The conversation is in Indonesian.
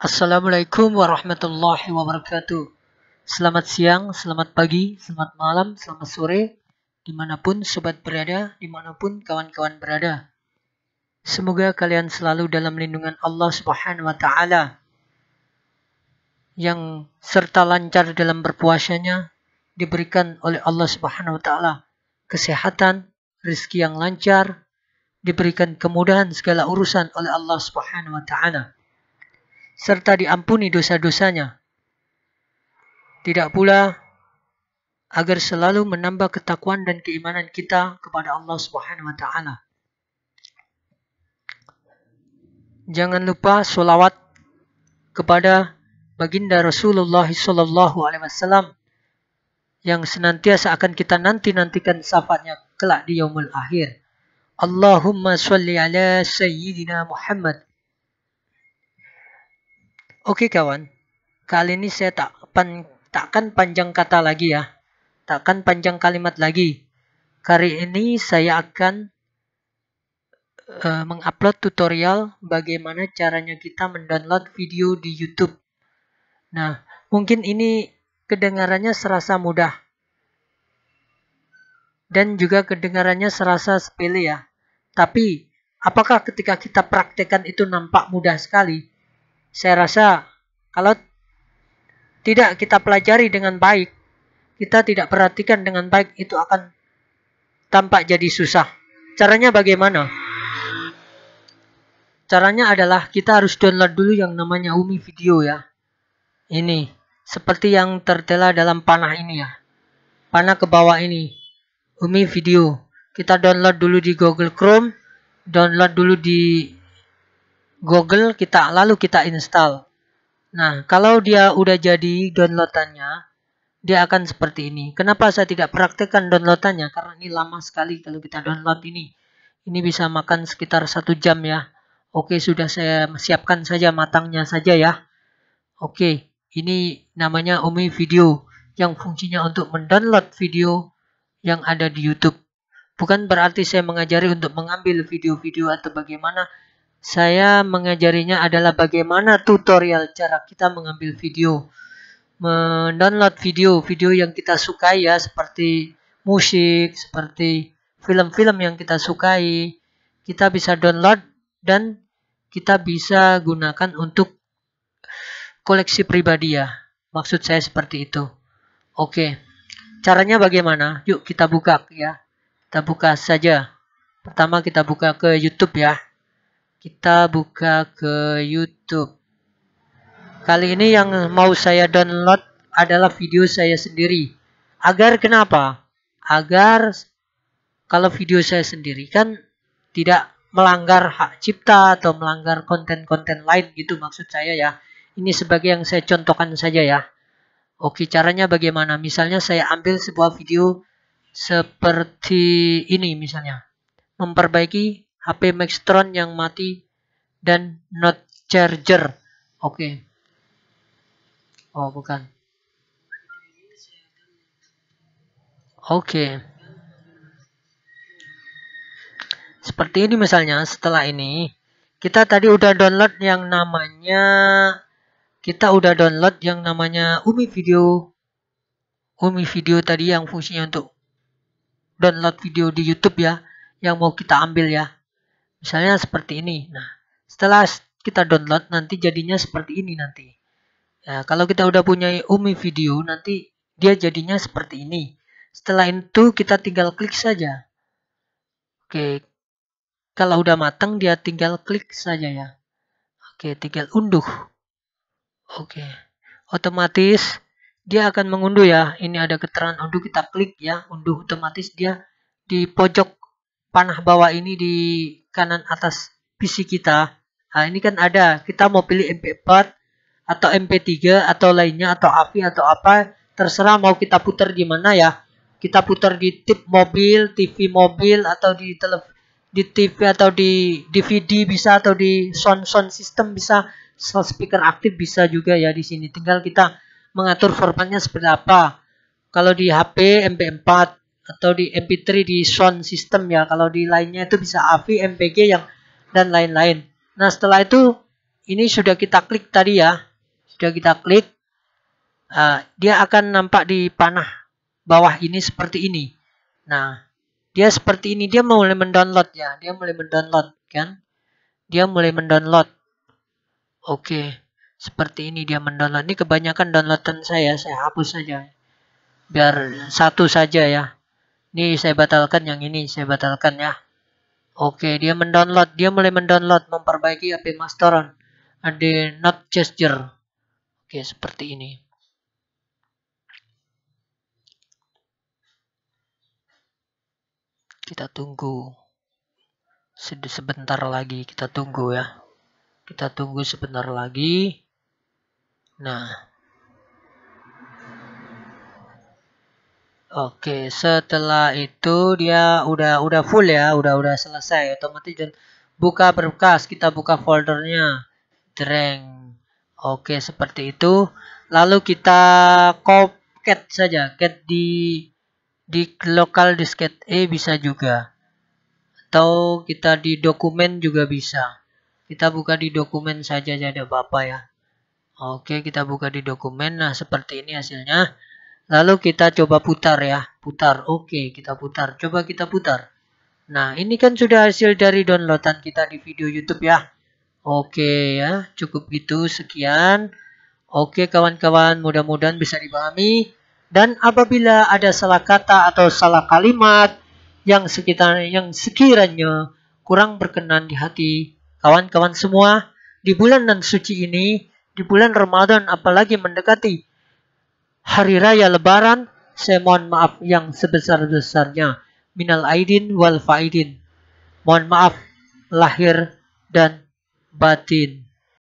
Assalamualaikum warahmatullahi wabarakatuh. Selamat siang, selamat pagi, selamat malam, selamat sore, dimanapun sobat berada, dimanapun kawan-kawan berada. Semoga kalian selalu dalam lindungan Allah Subhanahu wa Ta'ala yang serta lancar dalam berpuasanya diberikan oleh Allah Subhanahu wa Ta'ala kesehatan, rezeki yang lancar, diberikan kemudahan segala urusan oleh Allah Subhanahu wa Ta'ala serta diampuni dosa-dosanya. Tidak pula agar selalu menambah ketakwaan dan keimanan kita kepada Allah Subhanahu wa taala. Jangan lupa solawat kepada baginda Rasulullah Sallallahu Alaihi Wasallam yang senantiasa akan kita nanti-nantikan syafaatnya kelak di yaumul akhir. Allahumma salli ala sayyidina Muhammad Oke kawan, kali ini saya tak pan, takkan panjang kata lagi ya. Takkan panjang kalimat lagi. Kali ini saya akan uh, mengupload tutorial bagaimana caranya kita mendownload video di YouTube. Nah, mungkin ini kedengarannya serasa mudah. Dan juga kedengarannya serasa sepele ya. Tapi, apakah ketika kita praktekkan itu nampak mudah sekali? Saya rasa kalau tidak kita pelajari dengan baik, kita tidak perhatikan dengan baik, itu akan tampak jadi susah. Caranya bagaimana? Caranya adalah kita harus download dulu yang namanya Umi Video ya. Ini, seperti yang tertela dalam panah ini ya. Panah ke bawah ini, Umi Video. Kita download dulu di Google Chrome, download dulu di Google kita lalu kita install. Nah, kalau dia udah jadi downloadannya, dia akan seperti ini. Kenapa saya tidak praktekkan downloadannya? Karena ini lama sekali kalau kita download ini. Ini bisa makan sekitar satu jam ya. Oke, sudah saya siapkan saja matangnya saja ya. Oke, ini namanya Umi Video yang fungsinya untuk mendownload video yang ada di YouTube. Bukan berarti saya mengajari untuk mengambil video-video atau bagaimana saya mengajarinya adalah bagaimana tutorial cara kita mengambil video. Mendownload video, video yang kita sukai ya, seperti musik, seperti film-film yang kita sukai. Kita bisa download dan kita bisa gunakan untuk koleksi pribadi ya. Maksud saya seperti itu. Oke, caranya bagaimana? Yuk kita buka ya. Kita buka saja. Pertama kita buka ke YouTube ya kita buka ke YouTube. Kali ini yang mau saya download adalah video saya sendiri. Agar kenapa? Agar kalau video saya sendiri kan tidak melanggar hak cipta atau melanggar konten-konten lain gitu maksud saya ya. Ini sebagai yang saya contohkan saja ya. Oke, caranya bagaimana? Misalnya saya ambil sebuah video seperti ini misalnya. Memperbaiki HP Maxtron yang mati dan not charger. Oke. Okay. Oh, bukan. Oke. Okay. Seperti ini misalnya setelah ini kita tadi udah download yang namanya kita udah download yang namanya Umi Video Umi Video tadi yang fungsinya untuk download video di YouTube ya yang mau kita ambil ya. Misalnya seperti ini. Nah, setelah kita download nanti jadinya seperti ini nanti. Ya, kalau kita udah punya Umi video nanti dia jadinya seperti ini. Setelah itu kita tinggal klik saja. Oke. Kalau udah matang dia tinggal klik saja ya. Oke, tinggal unduh. Oke. Otomatis dia akan mengunduh ya. Ini ada keterangan unduh kita klik ya, unduh otomatis dia di pojok panah bawah ini di kanan atas PC kita. Nah, ini kan ada, kita mau pilih MP4 atau MP3 atau lainnya atau AVI atau apa, terserah mau kita putar di mana ya. Kita putar di tip mobil, TV mobil atau di tele di TV atau di DVD bisa atau di sound sound system bisa sound speaker aktif bisa juga ya di sini. Tinggal kita mengatur formatnya seperti apa. Kalau di HP MP4 atau di MP3 di sound system ya kalau di lainnya itu bisa AVI, MPG yang dan lain-lain. Nah setelah itu ini sudah kita klik tadi ya sudah kita klik uh, dia akan nampak di panah bawah ini seperti ini. Nah dia seperti ini dia mulai mendownload ya dia mulai mendownload kan dia mulai mendownload. Oke seperti ini dia mendownload ini kebanyakan downloadan saya saya hapus saja biar satu saja ya Nih saya batalkan yang ini, saya batalkan ya. Oke, dia mendownload, dia mulai mendownload, memperbaiki HP Masteron. Ada not gesture. Oke, seperti ini. Kita tunggu. Sebentar lagi kita tunggu ya. Kita tunggu sebentar lagi. Nah, Oke, setelah itu dia udah udah full ya, udah udah selesai otomatis dan buka berkas, kita buka foldernya. Dreng. Oke, seperti itu. Lalu kita cat saja, cat di di lokal disket E bisa juga. Atau kita di dokumen juga bisa. Kita buka di dokumen saja jadi ada apa ya. Oke, kita buka di dokumen. Nah, seperti ini hasilnya. Lalu kita coba putar ya. Putar. Oke, kita putar. Coba kita putar. Nah, ini kan sudah hasil dari downloadan kita di video YouTube ya. Oke ya, cukup gitu. Sekian. Oke kawan-kawan, mudah-mudahan bisa dipahami. Dan apabila ada salah kata atau salah kalimat yang sekitar yang sekiranya kurang berkenan di hati kawan-kawan semua di bulan dan suci ini, di bulan Ramadan apalagi mendekati hari raya lebaran, saya mohon maaf yang sebesar-besarnya. Minal aidin wal faidin. Mohon maaf lahir dan batin.